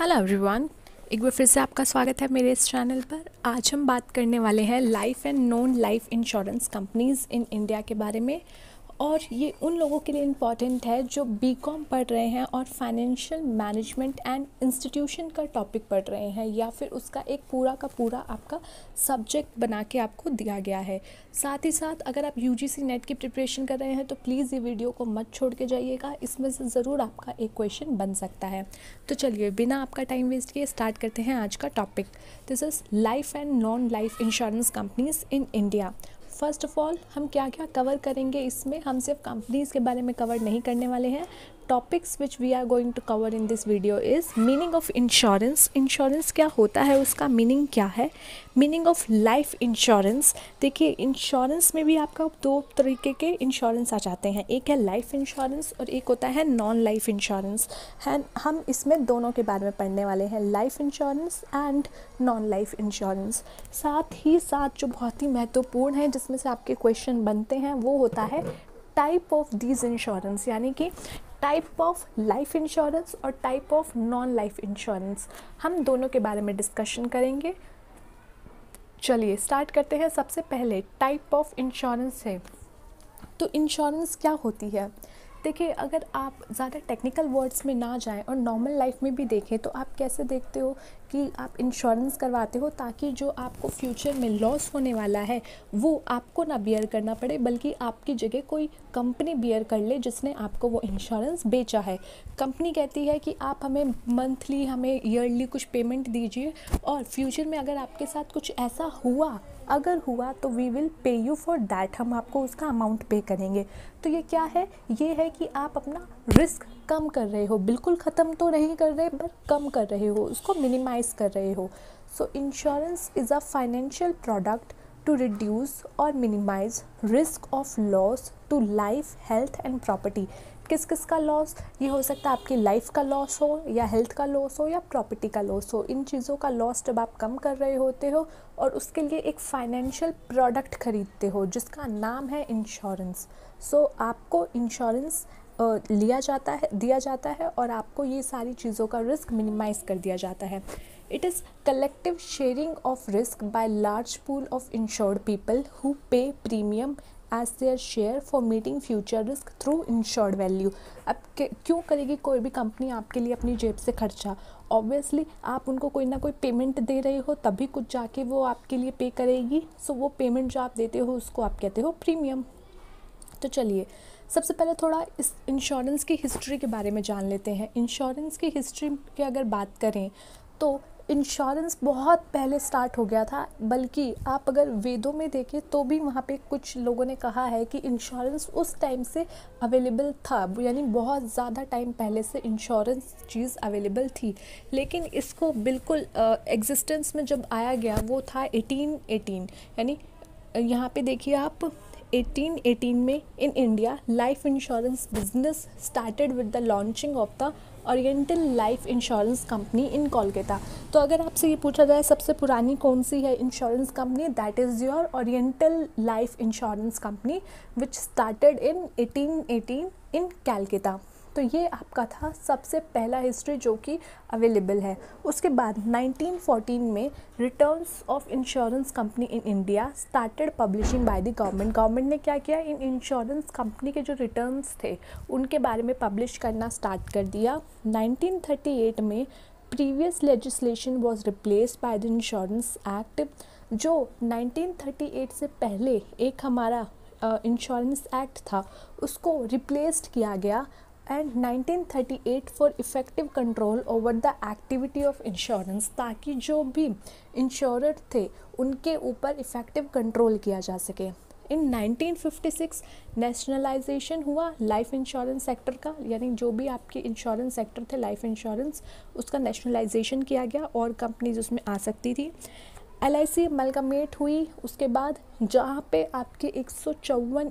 Hello everyone एक बार फिर से आपका स्वागत है मेरे इस चैनल पर आज हम बात करने वाले हैं life and non life insurance companies in India के बारे में और ये उन लोगों के लिए इम्पॉर्टेंट है जो बी कॉम पढ़ रहे हैं और फाइनेंशियल मैनेजमेंट एंड इंस्टीट्यूशन का टॉपिक पढ़ रहे हैं या फिर उसका एक पूरा का पूरा आपका सब्जेक्ट बना के आपको दिया गया है साथ ही साथ अगर आप यू नेट की प्रिपरेशन कर रहे हैं तो प्लीज़ ये वीडियो को मत छोड़ के जाइएगा इसमें से ज़रूर आपका एक क्वेश्चन बन सकता है तो चलिए बिना आपका टाइम वेस्ट किए स्टार्ट करते हैं आज का topic this is life and non life insurance companies in India first of all हम क्या क्या कवर करेंगे इसमें हम सिर्फ कंपनीज़ के बारे में कवर नहीं करने वाले हैं topics which we are going to cover in this video is meaning of insurance insurance क्या होता है उसका मीनिंग क्या है मीनिंग ऑफ लाइफ इंश्योरेंस देखिए इंश्योरेंस में भी आपका दो तरीके के इंश्योरेंस आ जाते हैं एक है लाइफ इंश्योरेंस और एक होता है नॉन लाइफ इंश्योरेंस है हम इसमें दोनों के बारे में पढ़ने वाले हैं life insurance and non life insurance साथ ही साथ जो बहुत ही महत्वपूर्ण है जिसमें से आपके क्वेश्चन बनते हैं वो होता है टाइप ऑफ दीज इंश्योरेंस यानी कि टाइप ऑफ लाइफ इंश्योरेंस और type of non life insurance हम दोनों के बारे में डिस्कशन करेंगे चलिए स्टार्ट करते हैं सबसे पहले टाइप ऑफ इंश्योरेंस है तो इंश्योरेंस क्या होती है देखिए अगर आप ज़्यादा टेक्निकल वर्ड्स में ना जाएं और नॉर्मल लाइफ में भी देखें तो आप कैसे देखते हो कि आप इंश्योरेंस करवाते हो ताकि जो आपको फ्यूचर में लॉस होने वाला है वो आपको ना बियर करना पड़े बल्कि आपकी जगह कोई कंपनी बियर कर ले जिसने आपको वो इंश्योरेंस बेचा है कंपनी कहती है कि आप हमें मंथली हमें ईयरली कुछ पेमेंट दीजिए और फ्यूचर में अगर आपके साथ कुछ ऐसा हुआ अगर हुआ तो we will pay you for that हम आपको उसका अमाउंट पे करेंगे तो ये क्या है ये है कि आप अपना रिस्क कम कर रहे हो बिल्कुल ख़त्म तो नहीं कर रहे बट कम कर रहे हो उसको मिनिमाइज कर रहे हो so insurance is a financial product to reduce और minimize risk of loss to life health and property किस किस का लॉस ये हो सकता है आपकी लाइफ का लॉस हो या हेल्थ का लॉस हो या प्रॉपर्टी का लॉस हो इन चीज़ों का लॉस जब आप कम कर रहे होते हो और उसके लिए एक फाइनेंशियल प्रोडक्ट खरीदते हो जिसका नाम है इंश्योरेंस सो so, आपको इंश्योरेंस लिया जाता है दिया जाता है और आपको ये सारी चीज़ों का रिस्क मिनिमाइज कर दिया जाता है it is collective sharing of risk by large pool of insured people who pay premium as their share for meeting future risk through insured value अब क्यों करेगी कोई भी कंपनी आपके लिए अपनी जेब से खर्चा ऑब्वियसली आप उनको कोई ना कोई पेमेंट दे रहे हो तभी कुछ जाके वो आपके लिए पे करेगी सो so, वो पेमेंट जो आप देते हो उसको आप कहते हो प्रीमियम तो चलिए सबसे पहले थोड़ा इस इंश्योरेंस की हिस्ट्री के बारे में जान लेते हैं इंश्योरेंस की हिस्ट्री की अगर बात करें तो इंश्योरेंस बहुत पहले स्टार्ट हो गया था बल्कि आप अगर वेदों में देखें तो भी वहाँ पे कुछ लोगों ने कहा है कि इंश्योरेंस उस टाइम से अवेलेबल था यानी बहुत ज़्यादा टाइम पहले से इंश्योरेंस चीज़ अवेलेबल थी लेकिन इसको बिल्कुल एग्जिस्टेंस में जब आया गया वो था एटीन एटीन यानी यहाँ पे देखिए आप 1818 में in India life insurance business started with the launching of the Oriental Life Insurance company in Kolkata तो अगर आपसे ये पूछा जाए सबसे पुरानी कौन सी है insurance company that is your Oriental Life Insurance Company which started in 1818 in Calcutta तो ये आपका था सबसे पहला हिस्ट्री जो कि अवेलेबल है उसके बाद 1914 में returns of insurance company in India started publishing by the government government ने क्या किया इन इंश्योरेंस कंपनी के जो रिटर्न्स थे उनके बारे में पब्लिश करना स्टार्ट कर दिया 1938 में previous legislation was replace by the Insurance Act जो 1938 से पहले एक हमारा इंश्योरेंस uh, एक्ट था उसको रिप्लेस्ड किया गया and 1938 for effective control over the activity of insurance ताकि जो भी इंश्योरर थे उनके ऊपर इफ़ेक्टिव कंट्रोल किया जा सके इन 1956 नेशनलाइजेशन हुआ लाइफ इंश्योरेंस सेक्टर का यानी जो भी आपके इंश्योरेंस सेक्टर थे लाइफ इंश्योरेंस उसका नेशनलाइजेशन किया गया और कंपनीज उसमें आ सकती थी एल आई सी मलकमेट हुई उसके बाद जहाँ पे आपके एक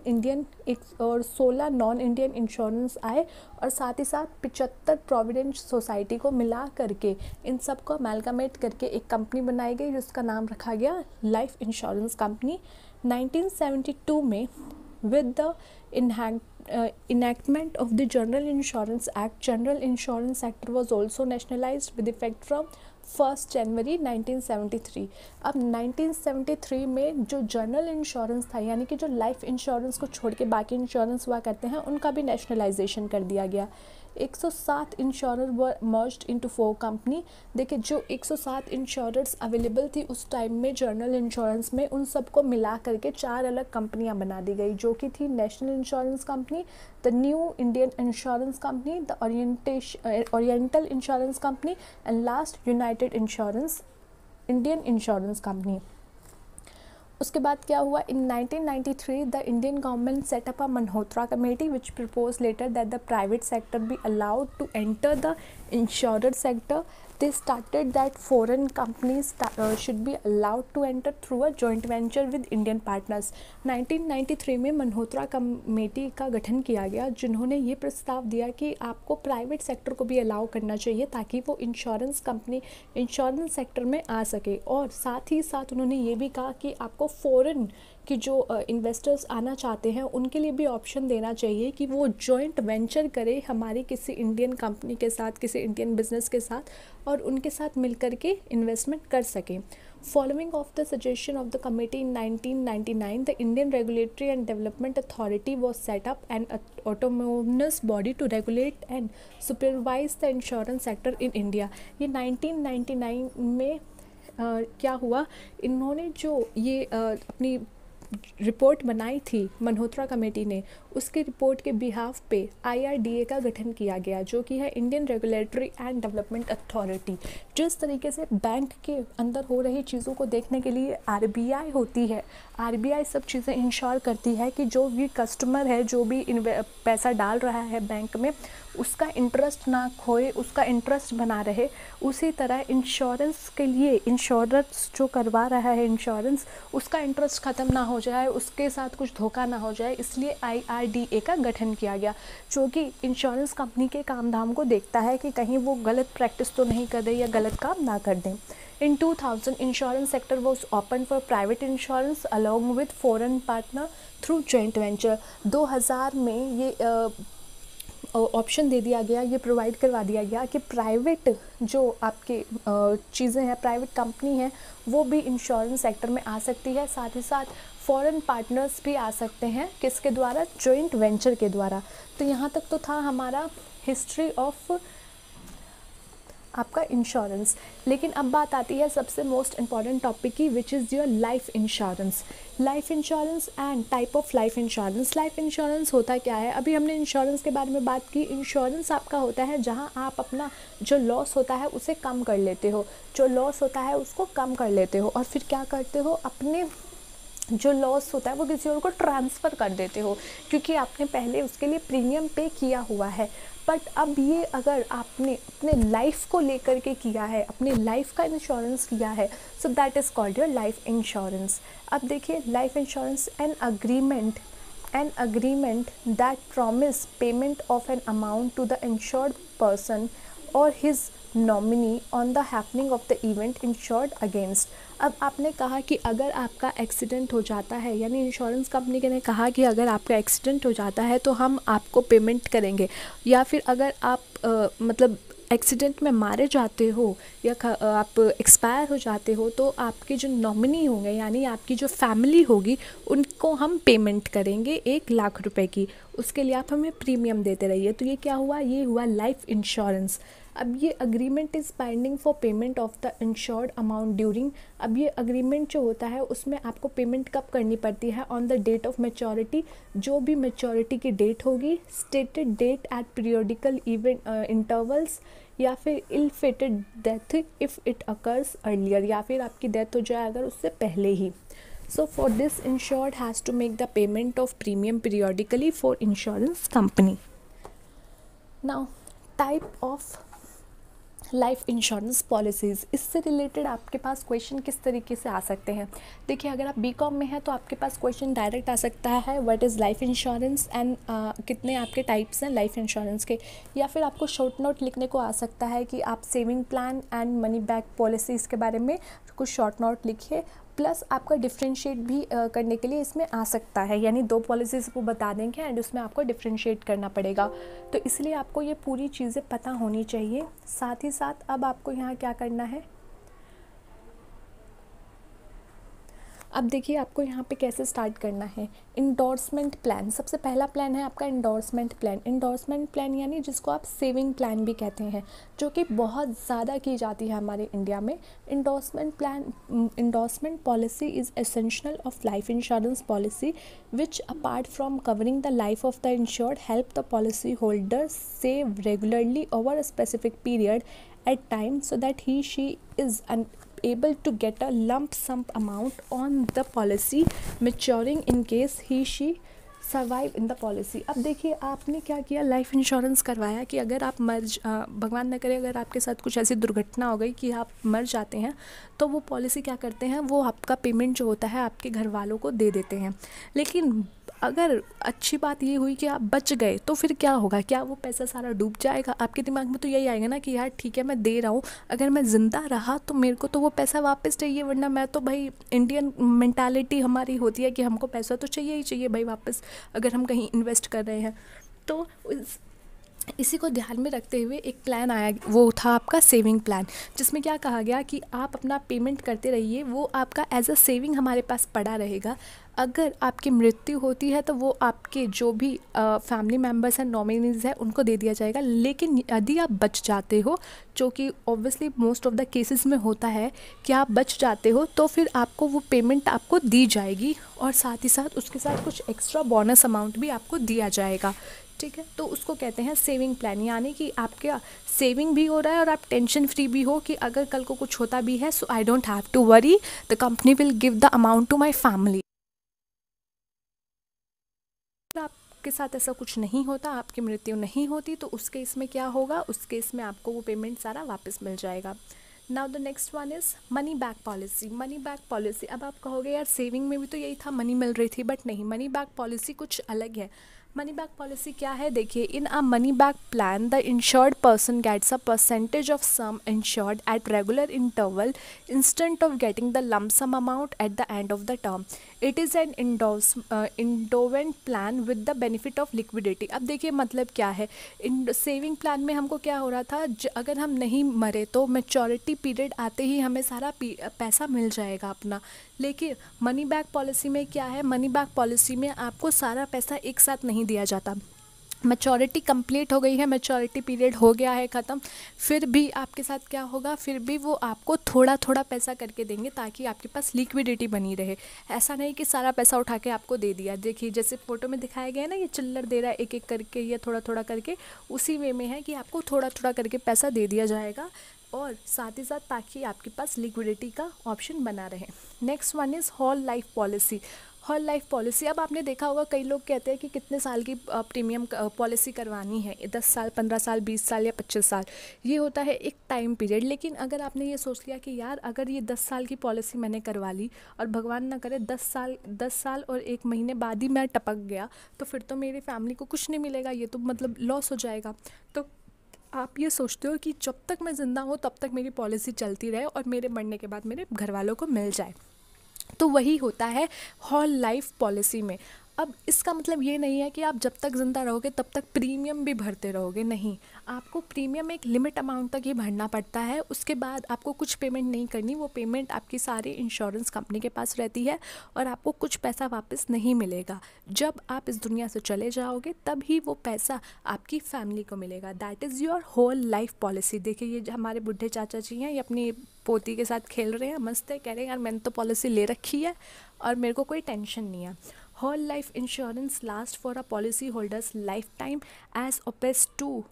इंडियन एक और 16 नॉन इंडियन इंश्योरेंस आए और साथ ही साथ पिचहत्तर प्रोविडेंट सोसाइटी को मिला करके इन सब को अमेलकामेट करके एक कंपनी बनाई गई जिसका नाम रखा गया लाइफ इंश्योरेंस कंपनी 1972 में with the enactment of the General Insurance Act general insurance sector was also nationalise with effect from first January 1973 अब 1973 में जो जनरल इंश्योरेंस था यानी कि जो लाइफ इंश्योरेंस को छोड़ के बाकी इंश्योरेंस हुआ करते हैं उनका भी नेशनलाइजेशन कर दिया गया 107 insurer were merged into four company देखिए जो 107 इंश्योरर्स अवेलेबल थी उस टाइम में जर्नल इंश्योरेंस में उन सबको मिला करके चार अलग कंपनियां बना दी गई जो कि थी National Insurance Company the New Indian Insurance Company the orientation Oriental Insurance Company and last United Insurance Indian Insurance Company उसके बाद क्या हुआ in 1993 the Indian government set up a Malhotra committee which propose later that the private sector be allowed to enter the insure sector they started that foreign companies uh, should be allowed to enter through a joint venture with Indian partners 1993 में मनहोत्रा committee का गठन किया गया जिन्होंने ये प्रस्ताव दिया कि आपको प्राइवेट सेक्टर को भी अलाउ करना चाहिए ताकि वो इंश्योरेंस कंपनी इंश्योरेंस सेक्टर में आ सके और साथ ही साथ उन्होंने ये भी कहा कि आपको फॉरन कि जो इन्वेस्टर्स आना चाहते हैं उनके लिए भी ऑप्शन देना चाहिए कि वो जॉइंट वेंचर करें हमारी किसी इंडियन कंपनी के साथ किसी इंडियन बिजनेस के साथ और उनके साथ मिल कर के इन्वेस्टमेंट कर सकें following of the suggestion of the committee in nineteen ninety nine the Indian Regulatory and Development Authority was set up and autonomous body to regulate and supervise the insurance sector in India ये nineteen ninety nine में Uh, क्या हुआ इन्होंने जो ये uh, अपनी report बनाई थी मल्होत्रा कमेटी ने उसके रिपोर्ट के बिहाफ पे आईआरडीए का गठन किया गया जो कि है Indian Regulatory and Development Authority जिस तरीके से बैंक के अंदर हो रही चीज़ों को देखने के लिए आरबीआई होती है आरबीआई सब चीज़ें इंश्योर करती है कि जो भी कस्टमर है जो भी पैसा डाल रहा है बैंक में उसका इंटरेस्ट ना खोए उसका इंटरेस्ट बना रहे उसी तरह इंश्योरेंस के लिए इंश्योरेंस जो करवा रहा है इंश्योरेंस उसका इंटरेस्ट ख़त्म ना हो जाए उसके साथ कुछ धोखा ना हो जाए इसलिए आई का गठन किया गया जो कि इंश्योरेंस कंपनी के काम धाम को देखता है कि कहीं वो गलत प्रैक्टिस तो नहीं कर दे या गलत काम ना कर दें in 2000, insurance sector was open for private insurance along with foreign partner through joint venture 2000 में ये ऑप्शन दे दिया गया ये प्रोवाइड करवा दिया गया कि प्राइवेट जो आपके चीज़ें हैं प्राइवेट कंपनी है वो भी इंश्योरेंस सेक्टर में आ सकती है साथ ही साथ फॉरेन पार्टनर्स भी आ सकते हैं किसके द्वारा जॉइंट वेंचर के द्वारा तो यहाँ तक तो था हमारा हिस्ट्री ऑफ आपका इंश्योरेंस लेकिन अब बात आती है सबसे मोस्ट इंपॉर्टेंट टॉपिक की which is your life insurance life insurance and type of life insurance life insurance होता क्या है अभी हमने इंश्योरेंस के बारे में बात की इंश्योरेंस आपका होता है जहां आप अपना जो लॉस होता है उसे कम कर लेते हो जो लॉस होता है उसको कम कर लेते हो और फिर क्या करते हो अपने जो लॉस होता है वो किसी और को ट्रांसफ़र कर देते हो क्योंकि आपने पहले उसके लिए प्रीमियम पे किया हुआ है बट अब ये अगर आपने अपने लाइफ को लेकर के किया है अपने लाइफ का इंश्योरेंस किया है so that is called your life insurance अब देखिए life insurance an agreement an agreement that promise payment of an amount to the insured person और his nominee on the happening of the event insured against अब आपने कहा कि अगर आपका accident हो जाता है यानी इंश्योरेंस कंपनी के ने कहा कि अगर आपका एक्सीडेंट हो जाता है तो हम आपको पेमेंट करेंगे या फिर अगर आप आ, मतलब एक्सीडेंट में मारे जाते हो या आप एक्सपायर हो जाते हो तो आपके जो नॉमिनी होंगे यानी आपकी जो फैमिली होगी उनको हम पेमेंट करेंगे एक लाख रुपए की उसके लिए आप हमें प्रीमियम देते रहिए तो ये क्या हुआ ये हुआ लाइफ इंश्योरेंस अब ये agreement is binding for payment of the insured amount during अब ये अग्रीमेंट जो होता है उसमें आपको पेमेंट कब करनी पड़ती है on the date of maturity जो भी मेचोरिटी की डेट होगी stated date at periodical event intervals या फिर ill fated death if it occurs earlier या फिर आपकी डेथ हो जाए अगर उससे पहले ही so for this insured has to make the payment of premium periodically for insurance company now type of life insurance policies इससे रिलेटेड आपके पास क्वेश्चन किस तरीके से आ सकते हैं देखिए अगर आप बी में हैं तो आपके पास क्वेश्चन डायरेक्ट आ सकता है what is life insurance and कितने आपके टाइप्स हैं लाइफ इंश्योरेंस के या फिर आपको शॉर्ट नोट लिखने को आ सकता है कि आप saving plan and money back policies के बारे में कुछ शॉर्ट नोट लिखिए प्लस आपका डिफ्रेंशिएट भी करने के लिए इसमें आ सकता है यानी दो पॉलिसीज़ को बता देंगे एंड उसमें आपको डिफ्रेंशिएट करना पड़ेगा तो इसलिए आपको ये पूरी चीज़ें पता होनी चाहिए साथ ही साथ अब आपको यहाँ क्या करना है अब देखिए आपको यहाँ पे कैसे स्टार्ट करना है इंडोर्समेंट प्लान सबसे पहला प्लान है आपका इंडोर्समेंट प्लान इंडोर्समेंट प्लान यानी जिसको आप सेविंग प्लान भी कहते हैं जो कि बहुत ज़्यादा की जाती है हमारे इंडिया में endorsement plan endorsement policy is essential of life insurance policy which apart from covering the life of the insured help the policy holder save regularly over a specific period at time so that he she is able to get a lump sum amount on the policy maturing in case he she survive in the policy अब देखिए आपने क्या किया life insurance करवाया कि अगर आप मर भगवान न करे अगर आपके साथ कुछ ऐसी दुर्घटना हो गई कि आप मर जाते हैं तो वो पॉलिसी क्या करते हैं वो आपका पेमेंट जो होता है आपके घर वालों को दे देते हैं लेकिन अगर अच्छी बात ये हुई कि आप बच गए तो फिर क्या होगा क्या वो पैसा सारा डूब जाएगा आपके दिमाग में तो यही आएगा ना कि यार ठीक है मैं दे रहा हूँ अगर मैं ज़िंदा रहा तो मेरे को तो वो पैसा वापस चाहिए वरना मैं तो भाई इंडियन मैंटालिटी हमारी होती है कि हमको पैसा तो चाहिए ही चाहिए भाई वापस अगर हम कहीं इन्वेस्ट कर रहे हैं तो इसी को ध्यान में रखते हुए एक प्लान आया वो था आपका सेविंग प्लान जिसमें क्या कहा गया कि आप अपना पेमेंट करते रहिए वो आपका एज अ सेविंग हमारे पास पड़ा रहेगा अगर आपकी मृत्यु होती है तो वो आपके जो भी फैमिली मेम्बर्स हैं नॉमिनीज़ हैं उनको दे दिया जाएगा लेकिन यदि आप बच जाते हो जो कि obviously most of the cases में होता है कि आप बच जाते हो तो फिर आपको वो पेमेंट आपको दी जाएगी और साथ ही साथ उसके साथ कुछ एक्स्ट्रा बोनस अमाउंट भी आपको दिया जाएगा ठीक है तो उसको कहते हैं सेविंग प्लान यानी कि आपके सेविंग भी हो रहा है और आप टेंशन फ्री भी हो कि अगर कल को कुछ होता भी है so I don't have to worry the company will give the amount to my family आपके साथ ऐसा कुछ नहीं होता आपकी मृत्यु नहीं होती तो उस केस में क्या होगा उस केस में आपको वो पेमेंट सारा वापस मिल जाएगा now the next one is money back policy money back policy अब आप कहोगे यार सेविंग में भी तो यही था मनी मिल रही थी बट नहीं मनी बैक पॉलिसी कुछ अलग है मनी बैक पॉलिसी क्या है देखिए in a money back plan the insured person gets a percentage of sum insured at regular interval instant of getting the lump amount at the end of the term it is an endow endowment plan with the benefit of liquidity अब देखिए मतलब क्या है इन saving plan में हमको क्या हो रहा था अगर हम नहीं मरे तो मेचोरिटी पीरियड आते ही हमें सारा पैसा मिल जाएगा अपना लेकिन मनी बैक पॉलिसी में क्या है मनी बैक पॉलिसी में आपको सारा पैसा एक साथ नहीं दिया जाता मेचोरिटी कंप्लीट हो गई है मेचोरिटी पीरियड हो गया है ख़त्म फिर भी आपके साथ क्या होगा फिर भी वो आपको थोड़ा थोड़ा पैसा करके देंगे ताकि आपके पास लिक्विडिटी बनी रहे ऐसा नहीं कि सारा पैसा उठा के आपको दे दिया देखिए जैसे फ़ोटो में दिखाया गया है ना ये चिल्लर दे रहा है एक एक करके या थोड़ा थोड़ा करके उसी वे में है कि आपको थोड़ा थोड़ा करके पैसा दे दिया जाएगा और साथ ही साथ ताकि आपके पास लिक्विडिटी का ऑप्शन बना रहे next one is whole life policy whole life policy अब आपने देखा होगा कई लोग कहते हैं कि कितने साल की प्रीमियम पॉलिसी करवानी है दस साल पंद्रह साल बीस साल या पच्चीस साल ये होता है एक टाइम पीरियड लेकिन अगर आपने ये सोच लिया कि यार अगर ये दस साल की पॉलिसी मैंने करवा ली और भगवान ना करे दस साल दस साल और एक महीने बाद ही मैं टपक गया तो फिर तो मेरी फैमिली को कुछ नहीं मिलेगा ये तो मतलब लॉस हो जाएगा तो आप ये सोचते हो कि जब तक मैं ज़िंदा हूँ तब तक मेरी पॉलिसी चलती रहे और मेरे मरने के बाद मेरे घर वालों को मिल जाए तो वही होता है हॉल लाइफ पॉलिसी में अब इसका मतलब ये नहीं है कि आप जब तक ज़िंदा रहोगे तब तक प्रीमियम भी भरते रहोगे नहीं आपको प्रीमियम एक लिमिट अमाउंट तक ही भरना पड़ता है उसके बाद आपको कुछ पेमेंट नहीं करनी वो पेमेंट आपकी सारी इंश्योरेंस कंपनी के पास रहती है और आपको कुछ पैसा वापस नहीं मिलेगा जब आप इस दुनिया से चले जाओगे तब ही वो पैसा आपकी फैमिली को मिलेगा that is your whole life policy देखिए ये हमारे बुढ़े चाचा जी हैं ये अपनी पोती के साथ खेल रहे हैं मस्त है कह रहे हैं यार मैंने तो पॉलिसी ले रखी है और मेरे को कोई टेंशन नहीं है Whole life insurance lasts for a policyholder's lifetime as opposed to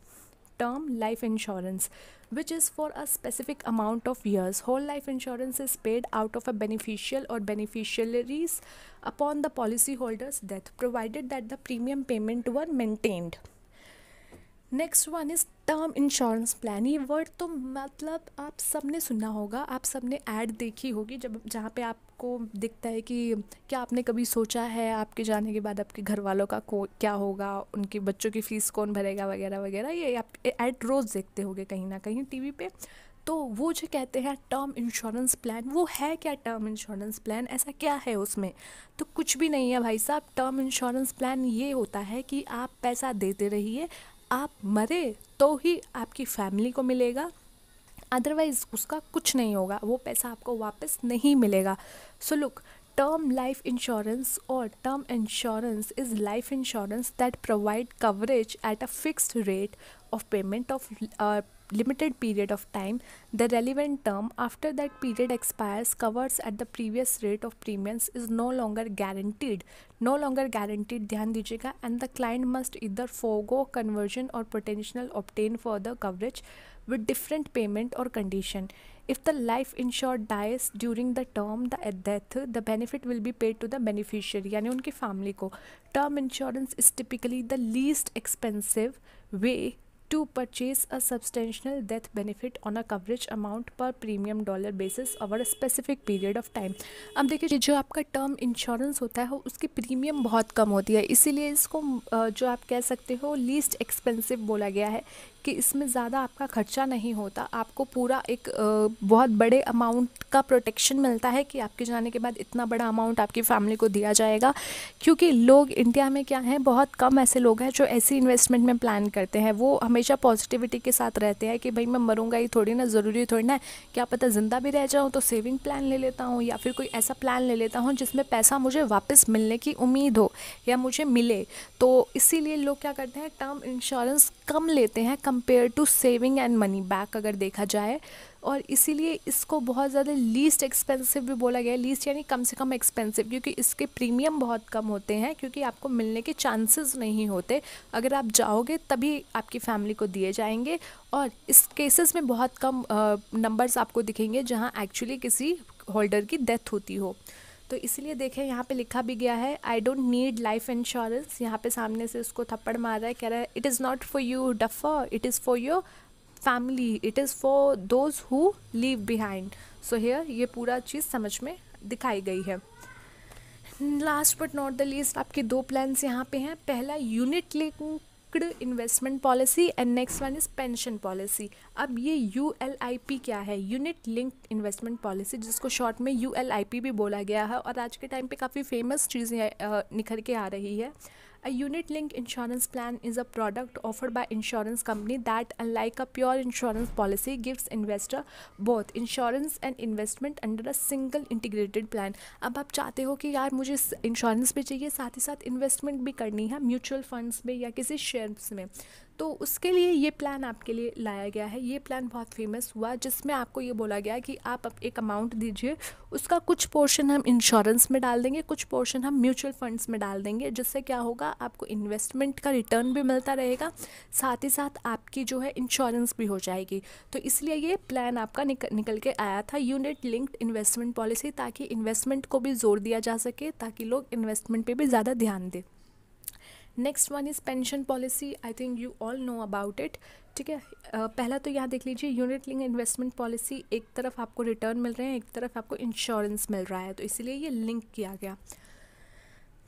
term life insurance which is for a specific amount of years. Whole life insurance is paid out of a beneficial or beneficiaries upon the policyholder's death, provided that the premium payment were maintained. Next one is term insurance plan ये word तो मतलब आप सबने ने सुना होगा आप सबने ने ऐड देखी होगी जब जहाँ पे आप आपको दिखता है कि क्या आपने कभी सोचा है आपके जाने के बाद आपके घर वालों का को क्या होगा उनके बच्चों की फ़ीस कौन भरेगा वगैरह वगैरह ये आप एट रोज़ देखते होंगे कहीं ना कहीं टीवी पे तो वो जो कहते हैं टर्म इंश्योरेंस प्लान वो है क्या टर्म इंश्योरेंस प्लान ऐसा क्या है उसमें तो कुछ भी नहीं है भाई साहब टर्म इंश्योरेंस प्लान ये होता है कि आप पैसा देते रहिए आप मरे तो ही आपकी फैमिली को मिलेगा अदरवाइज उसका कुछ नहीं होगा वो पैसा आपको वापस नहीं मिलेगा so look term life insurance और term insurance is life insurance that provide coverage at a fixed rate of payment of limited period of time the relevant term after that period expires covers at the previous rate of premiums is no longer guaranteed no longer guaranteed ध्यान दीजिएगा and the client must either forgo conversion और potential obtain for the coverage with different payment or condition. If the life insured dies during the term the death, the benefit will be paid to the beneficiary यानी उनकी family को term insurance is typically the least expensive way to purchase a substantial death benefit on a coverage amount per premium dollar basis over a specific period of time. अब देखिए जो आपका term insurance होता है उसकी premium बहुत कम होती है इसीलिए इसको जो आप कह सकते हो least expensive बोला गया है कि इसमें ज़्यादा आपका खर्चा नहीं होता आपको पूरा एक बहुत बड़े अमाउंट का प्रोटेक्शन मिलता है कि आपके जाने के बाद इतना बड़ा अमाउंट आपकी फैमिली को दिया जाएगा क्योंकि लोग इंडिया में क्या है बहुत कम ऐसे लोग हैं जो ऐसी इन्वेस्टमेंट में प्लान करते हैं वो हमेशा पॉजिटिविटी के साथ रहते हैं कि भाई मैं मरूँगा ये थोड़ी ना ज़रूरी थोड़ी ना क्या पता ज़िंदा भी रह जाऊँ तो सेविंग प्लान ले लेता हूँ या फिर कोई ऐसा प्लान ले लेता हूँ जिसमें पैसा मुझे वापस मिलने की उम्मीद हो या मुझे मिले तो इसीलिए लोग क्या करते हैं टर्म इंश्योरेंस कम लेते हैं कम compare to saving and money back अगर देखा जाए और इसीलिए इसको बहुत ज़्यादा लीस्ट एक्सपेंसिव भी बोला गया लीस्ट यानी कम से कम एक्सपेंसिव क्योंकि इसके प्रीमियम बहुत कम होते हैं क्योंकि आपको मिलने के चांसेस नहीं होते अगर आप जाओगे तभी आपकी फैमिली को दिए जाएंगे और इस केसेस में बहुत कम नंबर्स आपको दिखेंगे जहाँ एक्चुअली किसी होल्डर की डेथ होती हो तो इसलिए देखें यहाँ पे लिखा भी गया है I don't need life insurance यहाँ पे सामने से उसको थप्पड़ मार रहा है कह रहा है it is not for you duffer it is for your family it is for those who leave behind so here ये पूरा चीज़ समझ में दिखाई गई है last but not the least आपके दो प्लान्स यहाँ पे हैं पहला unit link fixed investment policy and next one is pension policy अब ये यू क्या है यूनिट लिंक्ड इन्वेस्टमेंट पॉलिसी जिसको शॉर्ट में यू भी बोला गया है और आज के टाइम पे काफ़ी फेमस चीज़ें निखर के आ रही है A unit link insurance plan is a product offered by insurance company that unlike a pure insurance policy gives investor both insurance and investment under a single integrated plan अब आप चाहते हो कि यार मुझे इंश्योरेंस भी चाहिए साथ ही साथ इन्वेस्टमेंट भी करनी है म्यूचुअल फंड्स में या किसी शेयर्स में तो उसके लिए ये प्लान आपके लिए लाया गया है ये प्लान बहुत फेमस हुआ जिसमें आपको ये बोला गया कि आप एक अमाउंट दीजिए उसका कुछ पोर्शन हम इंश्योरेंस में डाल देंगे कुछ पोर्शन हम म्यूचुअल फंड्स में डाल देंगे जिससे क्या होगा आपको इन्वेस्टमेंट का रिटर्न भी मिलता रहेगा साथ ही साथ आपकी जो है इंश्योरेंस भी हो जाएगी तो इसलिए ये प्लान आपका निक, निकल के आया था यूनिट लिंक्ड इन्वेस्टमेंट पॉलिसी ताकि इन्वेस्टमेंट को भी जोर दिया जा सके ताकि लोग इन्वेस्टमेंट पर भी ज़्यादा ध्यान दें next one is pension policy I think you all know about it ठीक है पहला तो यहाँ देख लीजिए यूनिट लिंक इन्वेस्टमेंट पॉलिसी एक तरफ आपको रिटर्न मिल रहे हैं एक तरफ आपको इंश्योरेंस मिल रहा है तो इसीलिए ये लिंक किया गया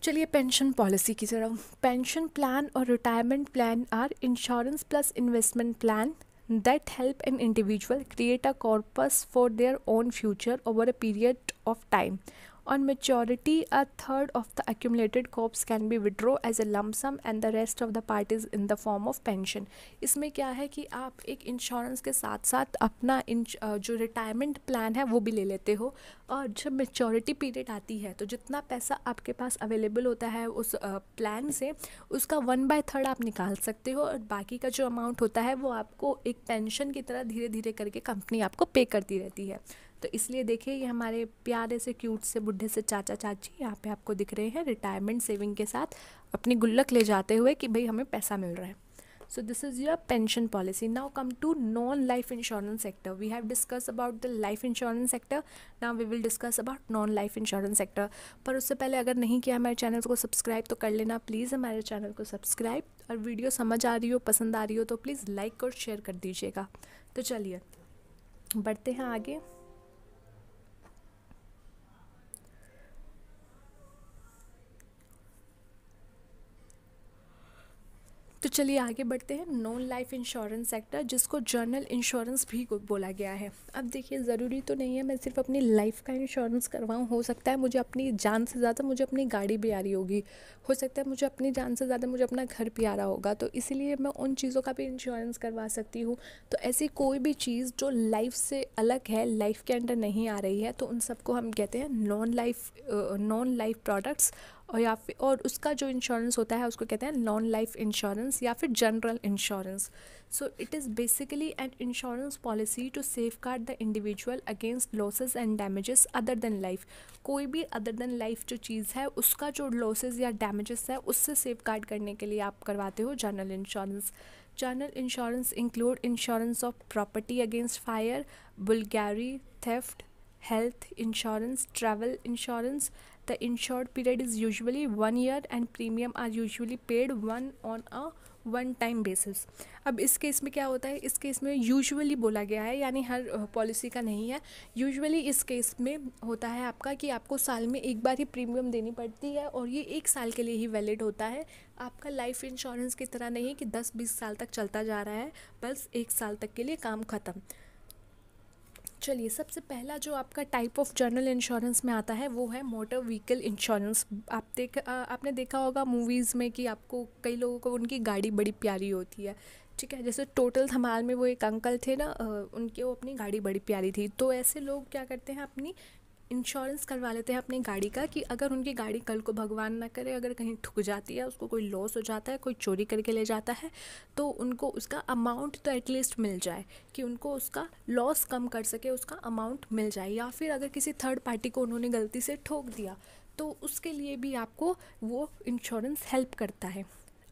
चलिए पेंशन पॉलिसी की तरफ पेंशन प्लान और retirement plan are insurance plus investment plan that help an individual create a corpus for their own future over a period of time On maturity, a third of the accumulated corps can be withdraw as a lump sum and the rest of the part is in the form of pension. इसमें क्या है कि आप एक insurance के साथ साथ अपना जो रिटायरमेंट प्लान है वो भी ले लेते हो और जब मेचोरिटी पीरियड आती है तो जितना पैसा आपके पास अवेलेबल होता है उस प्लान से उसका वन बाय थर्ड आप निकाल सकते हो और बाकी का जो अमाउंट होता है वो आपको एक पेंशन की तरह धीरे धीरे करके कंपनी आपको पे करती रहती है तो इसलिए देखिए ये हमारे प्यारे से क्यूट से बुढ़े से चाचा चाची यहाँ पे आपको दिख रहे हैं रिटायरमेंट सेविंग के साथ अपनी गुल्लक ले जाते हुए कि भाई हमें पैसा मिल रहा है so this is your pension policy now come to non life insurance sector we have discuss about the life insurance sector now we will discuss about non life insurance sector पर उससे पहले अगर नहीं किया हमारे चैनल को subscribe तो कर लेना प्लीज़ हमारे चैनल को सब्सक्राइब और वीडियो समझ आ रही हो पसंद आ रही हो तो प्लीज़ लाइक और शेयर कर दीजिएगा तो चलिए बढ़ते हैं आगे चलिए आगे बढ़ते हैं नॉन लाइफ इंश्योरेंस सेक्टर जिसको जर्नल इंश्योरेंस भी बोला गया है अब देखिए ज़रूरी तो नहीं है मैं सिर्फ अपनी लाइफ का इंश्योरेंस करवाऊँ हो सकता है मुझे अपनी जान से ज़्यादा मुझे अपनी गाड़ी भी आ रही होगी हो सकता है मुझे अपनी जान से ज़्यादा मुझे अपना घर भी आ रहा होगा तो इसीलिए मैं उन चीज़ों का भी इंश्योरेंस करवा सकती हूँ तो ऐसी कोई भी चीज़ जो लाइफ से अलग है लाइफ के अंडर नहीं आ रही है तो उन सबको हम कहते हैं non life non life products और या फिर और उसका जो इंश्योरेंस होता है उसको कहते हैं नॉन लाइफ इंश्योरेंस या फिर general insurance so it is basically an insurance policy to safeguard the individual against losses and damages other than life कोई भी अदर देन लाइफ जो चीज़ है उसका जो लॉसेज या डैमेजेस है उससे सेफ गार्ड करने के लिए आप करवाते हो general insurance general insurance include insurance of property against fire burglary theft health insurance travel insurance The insured period is usually one year and premium are usually paid one on a one time basis अब इस case में क्या होता है इस case में usually बोला गया है यानी हर पॉलिसी का नहीं है यूजुअली इस केस में होता है आपका कि आपको साल में एक बार ही प्रीमियम देनी पड़ती है और ये एक साल के लिए ही वैलिड होता है आपका लाइफ इंश्योरेंस की तरह नहीं कि दस बीस साल तक चलता जा रहा है बस एक साल तक के लिए काम ख़त्म चलिए सबसे पहला जो आपका टाइप ऑफ जनरल इंश्योरेंस में आता है वो है मोटर व्हीकल इंश्योरेंस आप देख आपने देखा होगा मूवीज़ में कि आपको कई लोगों को उनकी गाड़ी बड़ी प्यारी होती है ठीक है जैसे टोटल धमाल में वो एक अंकल थे ना उनकी वो अपनी गाड़ी बड़ी प्यारी थी तो ऐसे लोग क्या करते हैं अपनी इंश्योरेंस करवा लेते हैं अपनी गाड़ी का कि अगर उनकी गाड़ी कल को भगवान ना करे अगर कहीं ठुक जाती है उसको कोई लॉस हो जाता है कोई चोरी करके ले जाता है तो उनको उसका अमाउंट तो एटलीस्ट मिल जाए कि उनको उसका लॉस कम कर सके उसका अमाउंट मिल जाए या फिर अगर किसी थर्ड पार्टी को उन्होंने गलती से ठोक दिया तो उसके लिए भी आपको वो इंश्योरेंस हेल्प करता है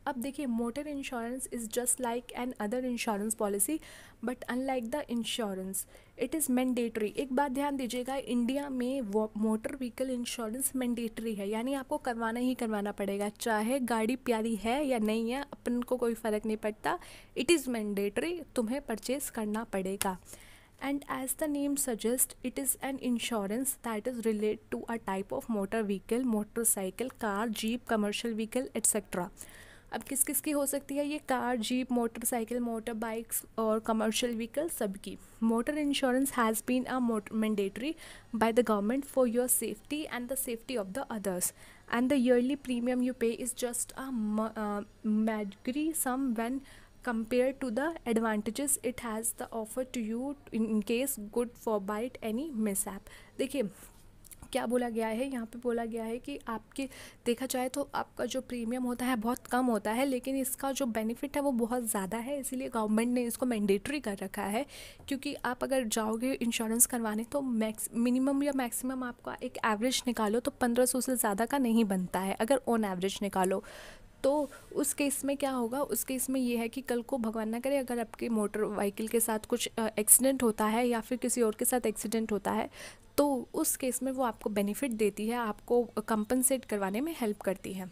अब देखिए motor insurance is just like an other insurance policy but unlike the insurance it is mandatory एक बात ध्यान दीजिएगा इंडिया में मोटर व्हीकल इंश्योरेंस मैंडेटरी है यानी आपको करवाना ही करवाना पड़ेगा चाहे गाड़ी प्यारी है या नहीं है अपन को कोई फ़र्क नहीं पड़ता इट इज़ मैंडेटरी तुम्हें परचेज करना पड़ेगा and as the name suggest it is an insurance that is relate to a type of motor vehicle motorcycle car jeep commercial vehicle etcetera अब किस किस की हो सकती है ये car jeep motorcycle motor bikes और कमर्शियल व्हीकल सब की motor insurance has been a mandatory by the government for your safety and the safety of the others and the yearly premium you pay is just a meagre sum when compare to the advantages it has the offer to you in case god forbid any mishap देखिए क्या बोला गया है यहाँ पे बोला गया है कि आपके देखा जाए तो आपका जो प्रीमियम होता है बहुत कम होता है लेकिन इसका जो बेनिफिट है वो बहुत ज़्यादा है इसीलिए गवर्नमेंट ने इसको मैंडेटरी कर रखा है क्योंकि आप अगर जाओगे इंश्योरेंस करवाने तो मैक्स मिनिमम या मैक्सिमम आपका एक एवरेज निकालो तो पंद्रह से ज़्यादा का नहीं बनता है अगर ऑन एवरेज निकालो तो उस केस में क्या होगा उस केस में ये है कि कल को भगवान ना करे अगर आपके मोटर व्हीकल के साथ कुछ एक्सीडेंट होता है या फिर किसी और के साथ एक्सीडेंट होता है तो उस केस में वो आपको बेनिफिट देती है आपको कंपनसेट करवाने में हेल्प करती है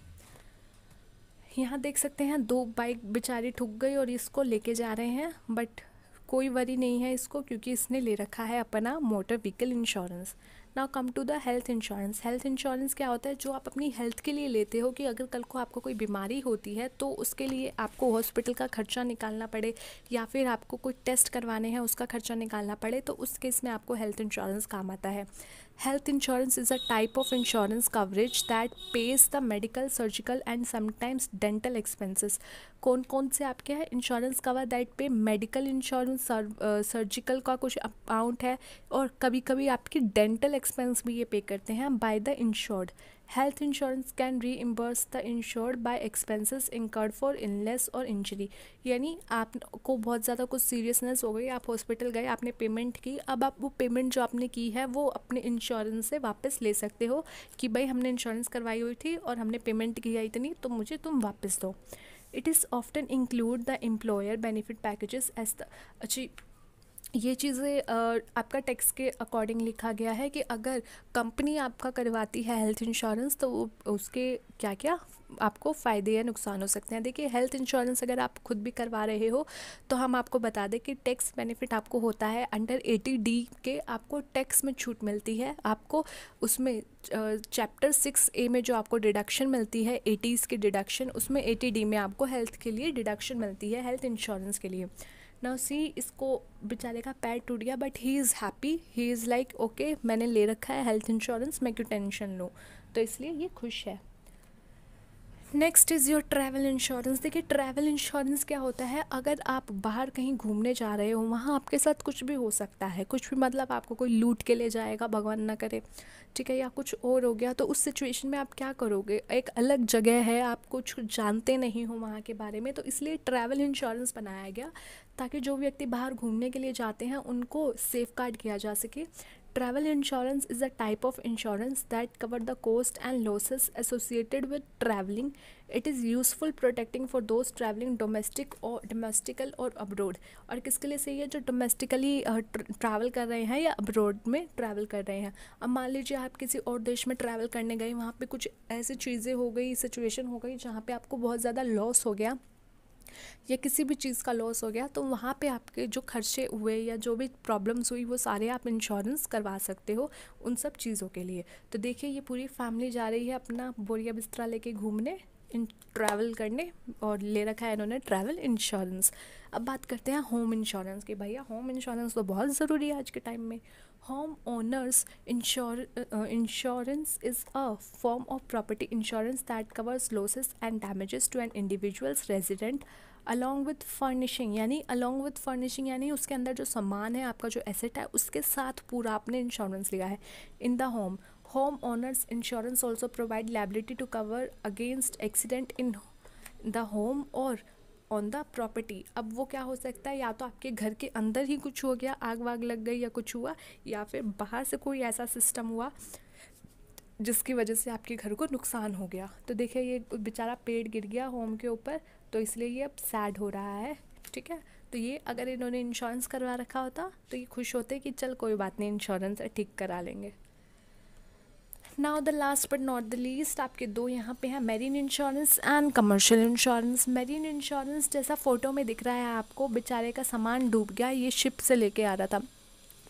यहाँ देख सकते हैं दो बाइक बेचारी ठुक गई और इसको लेके जा रहे हैं बट कोई वरी नहीं है इसको क्योंकि इसने ले रखा है अपना motor vehicle insurance now come to the health insurance health insurance क्या होता है जो आप अपनी हेल्थ के लिए लेते हो कि अगर कल को आपको कोई बीमारी होती है तो उसके लिए आपको हॉस्पिटल का खर्चा निकालना पड़े या फिर आपको कोई टेस्ट करवाने हैं उसका खर्चा निकालना पड़े तो उस केस में आपको हेल्थ इंश्योरेंस काम आता है Health insurance is a type of insurance coverage that pays the medical, surgical and sometimes dental expenses. कौन कौन से आपके हैं insurance cover that pay medical insurance surgical का कुछ अमाउंट है और कभी कभी आपकी डेंटल एक्सपेंस भी ये पे करते हैं by the insured Health insurance can reimburse the insured by expenses incurred for illness or injury. यानी आपको बहुत ज़्यादा कुछ सीरियसनेस हो गई आप हॉस्पिटल गए आपने पेमेंट की अब आप वो पेमेंट जो आपने की है वो अपने इंश्योरेंस से वापस ले सकते हो कि भाई हमने इंश्योरेंस करवाई हुई थी और हमने पेमेंट की है इतनी तो मुझे तुम वापस दो it is often include the employer benefit packages as the अच्छी ये चीज़ें आपका टैक्स के अकॉर्डिंग लिखा गया है कि अगर कंपनी आपका करवाती है हेल्थ इंश्योरेंस तो वो उसके क्या क्या आपको फ़ायदे या नुकसान हो सकते हैं देखिए हेल्थ इंश्योरेंस अगर आप खुद भी करवा रहे हो तो हम आपको बता दें कि टैक्स बेनिफिट आपको होता है अंडर एटी डी के आपको टैक्स में छूट मिलती है आपको उसमें चैप्टर सिक्स ए में जो आपको डिडक्शन मिलती है एटीज़ की डिडक्शन उसमें एटी डी में आपको हेल्थ के लिए डिडक्शन मिलती है हेल्थ इंश्योरेंस के लिए नाउ सी इसको बेचारे का पैर टूट गया but he is happy he is like okay मैंने ले रखा है हेल्थ इंश्योरेंस मैं क्यों टेंशन लूँ तो इसलिए ये खुश है next is your travel insurance देखिए ट्रैवल इंश्योरेंस क्या होता है अगर आप बाहर कहीं घूमने जा रहे हो वहाँ आपके साथ कुछ भी हो सकता है कुछ भी मतलब आपको कोई लूट के ले जाएगा भगवान ना करे ठीक है या कुछ और हो गया तो उस सिचुएशन में आप क्या करोगे एक अलग जगह है आप कुछ जानते नहीं हो वहाँ के बारे में तो इसलिए ट्रैवल इंश्योरेंस बनाया गया ताकि जो व्यक्ति बाहर घूमने के लिए जाते हैं उनको सेफ गार्ड किया जा सके travel insurance is a type of insurance that cover the cost and losses associated with travelling it is useful protecting for those travelling domestic और डोमेस्टिकल और अब्रोड और किसके लिए सही है जो डोमेस्टिकली ट्रैवल कर रहे हैं या अब्रोड में ट्रैवल कर रहे हैं अब मान लीजिए आप किसी और देश में ट्रैवल करने गए वहाँ पर कुछ ऐसी चीज़ें हो गई सिचुएशन हो गई जहाँ पर आपको बहुत ज़्यादा लॉस हो गया या किसी भी चीज़ का लॉस हो गया तो वहाँ पे आपके जो खर्चे हुए या जो भी प्रॉब्लम्स हुई वो सारे आप इंश्योरेंस करवा सकते हो उन सब चीज़ों के लिए तो देखिए ये पूरी फैमिली जा रही है अपना बोरिया बिस्तरा लेके घूमने इन ट्रैवल करने और ले रखा है इन्होंने ट्रैवल इंश्योरेंस अब बात करते हैं होम इंश्योरेंस की भैया होम इंश्योरेंस तो बहुत ज़रूरी है आज के टाइम में home owners insurance is a form of property insurance that covers losses and damages to an individuals resident along with furnishing यानी अलॉन्ग विथ फर्निशिंग यानी उसके अंदर जो सामान है आपका जो एसेट है उसके साथ पूरा आपने इंश्योरेंस लिया है in the home home owners insurance also provide liability to cover against accident in the home और ऑन द प्रॉपर्टी अब वो क्या हो सकता है या तो आपके घर के अंदर ही कुछ हो गया आग वाग लग गई या कुछ हुआ या फिर बाहर से कोई ऐसा सिस्टम हुआ जिसकी वजह से आपके घर को नुकसान हो गया तो देखिए ये बेचारा पेड़ गिर गया होम के ऊपर तो इसलिए ये अब सैड हो रहा है ठीक है तो ये अगर इन्होंने इंश्योरेंस करवा रखा होता तो ये खुश होते कि चल कोई बात नहीं इंश्योरेंस ठीक करा लेंगे now the last but not the least आपके दो यहाँ पे हैं marine insurance and commercial insurance marine insurance जैसा फ़ोटो में दिख रहा है आपको बेचारे का सामान डूब गया ये शिप से लेके आ रहा था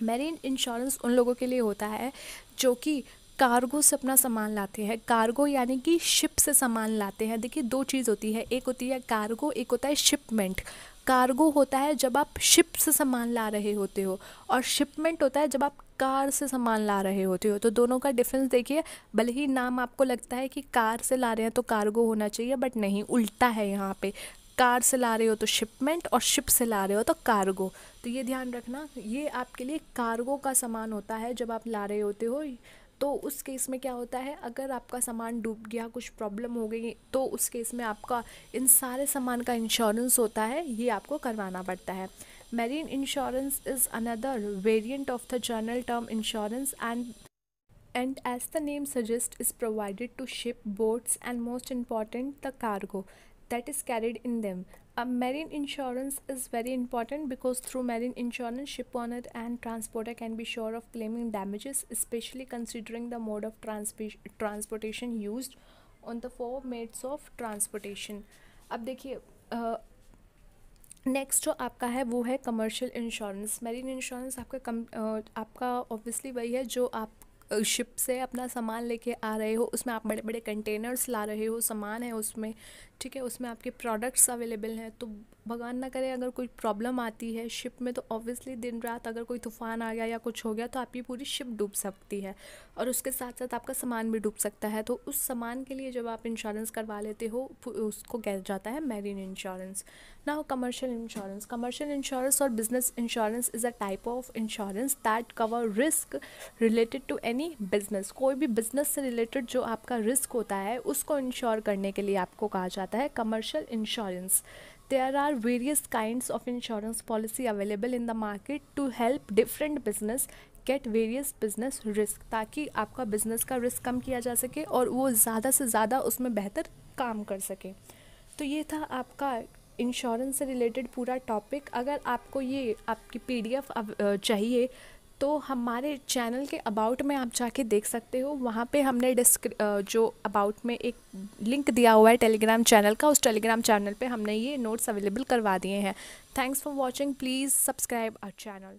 मेरीन इंश्योरेंस उन लोगों के लिए होता है जो कि कार्गो से अपना सामान लाते हैं कार्गो यानी कि शिप से सामान लाते हैं देखिए दो चीज़ होती है एक होती है कार्गो एक होता है शिपमेंट कार्गो होता है जब आप शिप से सामान ला रहे होते हो और शिपमेंट होता है जब आप कार से सामान ला रहे होते हो तो दोनों का डिफरेंस देखिए भले ही नाम आपको लगता है कि कार से ला रहे हैं तो कार्गो होना चाहिए बट नहीं उल्टा है यहाँ पे कार से ला रहे हो तो शिपमेंट और शिप से ला रहे हो तो कार्गो तो ये ध्यान रखना ये आपके लिए कार्गो का सामान होता है जब आप ला रहे होते हो तो उस केस में क्या होता है अगर आपका सामान डूब गया कुछ प्रॉब्लम हो गई तो उस केस में आपका इन सारे सामान का इंश्योरेंस होता है ये आपको करवाना पड़ता है marine insurance is another variant of the general term insurance and and as the name suggest is provided to ship boats and most important the cargo that is carried in them Uh, marine insurance is very important because through marine insurance, ship owner and transporter can be sure of claiming damages, especially considering the mode of transp transportation used on the four modes of transportation. अब देखिए next जो आपका है वो है commercial insurance marine insurance आपका कम आ, आपका obviously वही है जो आप शिप से अपना सामान लेके आ रहे हो उसमें आप बड़े बड़े कंटेनर्स ला रहे हो सामान है उसमें ठीक है उसमें आपके प्रोडक्ट्स अवेलेबल हैं तो भगवान ना करे अगर कोई प्रॉब्लम आती है शिप में तो ऑब्वियसली दिन रात अगर कोई तूफान आ गया या कुछ हो गया तो आपकी पूरी शिप डूब सकती है और उसके साथ साथ आपका सामान भी डूब सकता है तो उस सामान के लिए जब आप इंश्योरेंस करवा लेते हो उसको कह जाता है मैरीन इंश्योरेंस ना हो कमर्शियल इंश्योरेंस कमर्शियल इंश्योरेंस और business insurance is a type of insurance that cover risk related to any any business कोई भी बिज़नेस से रिलेटेड जो आपका रिस्क होता है उसको इंश्योर करने के लिए आपको कहा जाता है commercial insurance there are various kind of insurance policy available in the market to help different business get various business risk ताकि आपका बिजनेस का रिस्क कम किया जा सके और वो ज़्यादा से ज़्यादा उसमें बेहतर काम कर सके तो ये था आपका इंश्योरेंस से रिलेटेड पूरा टॉपिक अगर आपको ये आपकी पीडीएफ चाहिए तो हमारे चैनल के अबाउट में आप जाके देख सकते हो वहाँ पे हमने डिस्क जो अबाउट में एक लिंक दिया हुआ है टेलीग्राम चैनल का उस टेलीग्राम चैनल पे हमने ये नोट्स अवेलेबल करवा दिए हैं thanks for watching please subscribe our channel